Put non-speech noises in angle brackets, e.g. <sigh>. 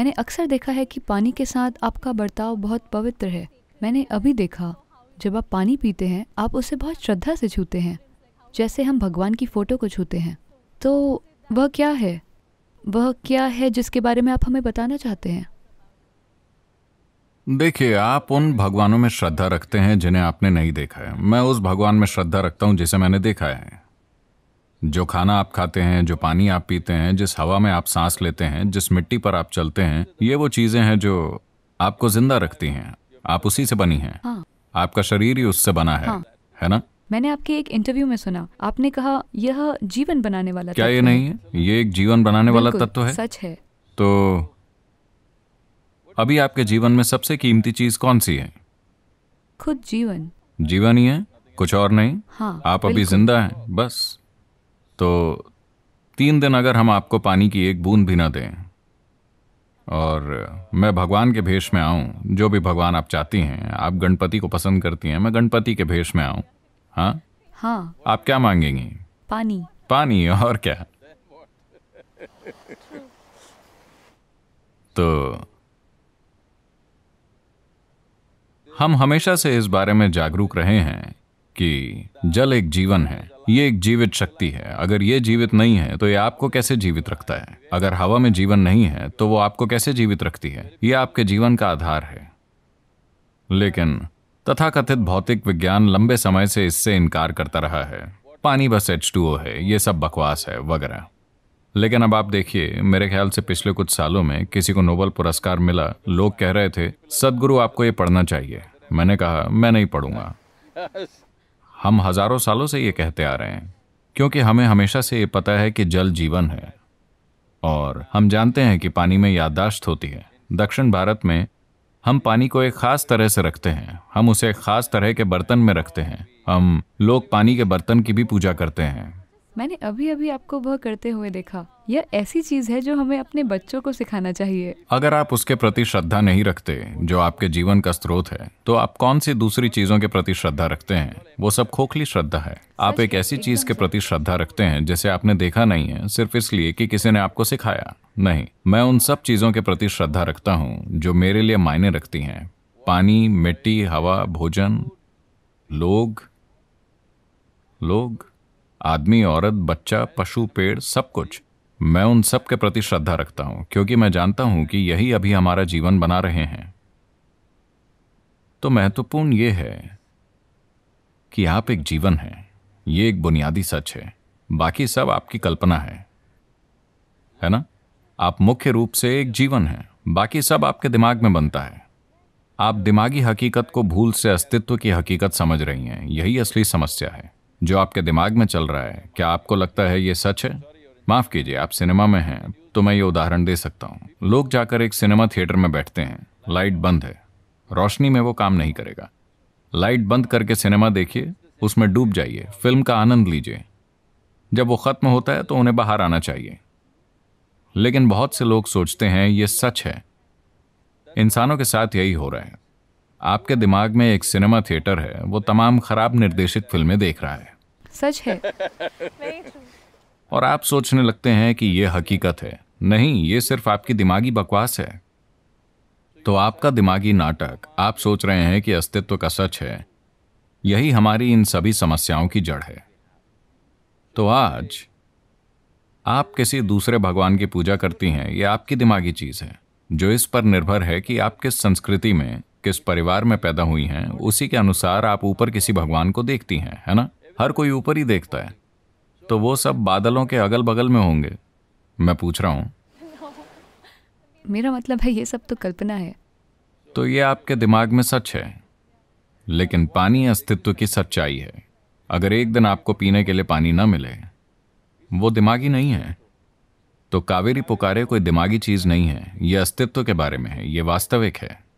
मैंने अक्सर देखा है कि पानी के साथ आपका बर्ताव बहुत पवित्र है मैंने अभी देखा जब आप पानी पीते हैं आप उसे बहुत श्रद्धा से छूते हैं जैसे हम भगवान की फ़ोटो को छूते हैं तो वह क्या है वह क्या है जिसके बारे में आप हमें बताना चाहते हैं देखिए आप उन भगवानों में श्रद्धा रखते हैं जिन्हें आपने नहीं देखा है मैं उस भगवान में श्रद्धा रखता हूँ जिसे मैंने देखा है जो खाना आप खाते हैं जो पानी आप पीते हैं जिस हवा में आप सांस लेते हैं जिस मिट्टी पर आप चलते हैं ये वो चीज़ें हैं जो आपको जिंदा रखती हैं आप उसी से बनी हैं हाँ। आपका शरीर ही उससे बना है हाँ। है ना मैंने आपके एक इंटरव्यू में सुना आपने कहा यह जीवन बनाने वाला क्या ये नहीं है ये एक जीवन बनाने वाला तत्व है सच है तो अभी आपके जीवन में सबसे कीमती चीज कौन सी है खुद जीवन जीवन ही है कुछ और नहीं हाँ, आप अभी जिंदा हैं बस तो तीन दिन अगर हम आपको पानी की एक बूंद भी ना दें और मैं भगवान के भेष में आऊं जो भी भगवान आप चाहती हैं आप गणपति को पसंद करती हैं मैं गणपति के भेष में आऊं हाँ हाँ आप क्या मांगेंगी पानी पानी और क्या तो हम हमेशा से इस बारे में जागरूक रहे हैं कि जल एक जीवन है ये एक जीवित शक्ति है अगर ये जीवित नहीं है तो ये आपको कैसे जीवित रखता है अगर हवा में जीवन नहीं है तो वो आपको कैसे जीवित रखती है ये आपके जीवन का आधार है लेकिन तथाकथित भौतिक विज्ञान लंबे समय से इससे इनकार करता रहा है पानी बस एच है ये सब बकवास है वगैरह लेकिन अब आप देखिए मेरे ख्याल से पिछले कुछ सालों में किसी को नोबल पुरस्कार मिला लोग कह रहे थे सदगुरु आपको ये पढ़ना चाहिए मैंने कहा मैं नहीं पढ़ूंगा <laughs> हम हजारों सालों से ये कहते आ रहे हैं क्योंकि हमें हमेशा से ये पता है कि जल जीवन है और हम जानते हैं कि पानी में याददाश्त होती है दक्षिण भारत में हम पानी को एक ख़ास तरह से रखते हैं हम उसे एक ख़ास तरह के बर्तन में रखते हैं हम लोग पानी के बर्तन की भी पूजा करते हैं मैंने अभी अभी आपको वह करते हुए देखा यह ऐसी चीज है जो हमें अपने बच्चों को सिखाना चाहिए अगर आप उसके प्रति श्रद्धा नहीं रखते जो आपके जीवन का स्रोत है तो आप कौन सी दूसरी चीजों के प्रति श्रद्धा रखते हैं वो सब खोखली श्रद्धा है आप एक ऐसी चीज के प्रति श्रद्धा रखते हैं जिसे आपने देखा नहीं है सिर्फ इसलिए कि किसी ने आपको सिखाया नहीं मैं उन सब चीजों के प्रति श्रद्धा रखता हूँ जो मेरे लिए मायने रखती हैं पानी मिट्टी हवा भोजन लोग लोग आदमी औरत बच्चा पशु पेड़ सब कुछ मैं उन सब के प्रति श्रद्धा रखता हूं क्योंकि मैं जानता हूं कि यही अभी हमारा जीवन बना रहे हैं तो महत्वपूर्ण यह है कि आप एक जीवन हैं ये एक बुनियादी सच है बाकी सब आपकी कल्पना है है ना आप मुख्य रूप से एक जीवन हैं बाकी सब आपके दिमाग में बनता है आप दिमागी हकीकत को भूल से अस्तित्व की हकीकत समझ रही हैं यही असली समस्या है जो आपके दिमाग में चल रहा है क्या आपको लगता है ये सच है माफ कीजिए आप सिनेमा में हैं तो मैं ये उदाहरण दे सकता हूँ लोग जाकर एक सिनेमा थिएटर में बैठते हैं लाइट बंद है रोशनी में वो काम नहीं करेगा लाइट बंद करके सिनेमा देखिए उसमें डूब जाइए फिल्म का आनंद लीजिए जब वो ख़त्म होता है तो उन्हें बाहर आना चाहिए लेकिन बहुत से लोग सोचते हैं ये सच है इंसानों के साथ यही हो रहा है आपके दिमाग में एक सिनेमा थिएटर है वो तमाम खराब निर्देशित फिल्में देख रहा है सच है <laughs> और आप सोचने लगते हैं कि ये हकीकत है नहीं ये सिर्फ आपकी दिमागी बकवास है तो आपका दिमागी नाटक आप सोच रहे हैं कि अस्तित्व का सच है यही हमारी इन सभी समस्याओं की जड़ है तो आज आप किसी दूसरे भगवान की पूजा करती हैं ये आपकी दिमागी चीज है जो इस पर निर्भर है कि आप किस संस्कृति में किस परिवार में पैदा हुई हैं उसी के अनुसार आप ऊपर किसी भगवान को देखती हैं है ना हर कोई ऊपर ही देखता है तो वो सब बादलों के अगल बगल में होंगे मैं पूछ रहा हूँ मेरा मतलब है ये सब तो कल्पना है तो ये आपके दिमाग में सच है लेकिन पानी अस्तित्व की सच्चाई है अगर एक दिन आपको पीने के लिए पानी ना मिले वो दिमागी नहीं है तो कावेरी पुकारे कोई दिमागी चीज नहीं है यह अस्तित्व के बारे में है ये वास्तविक है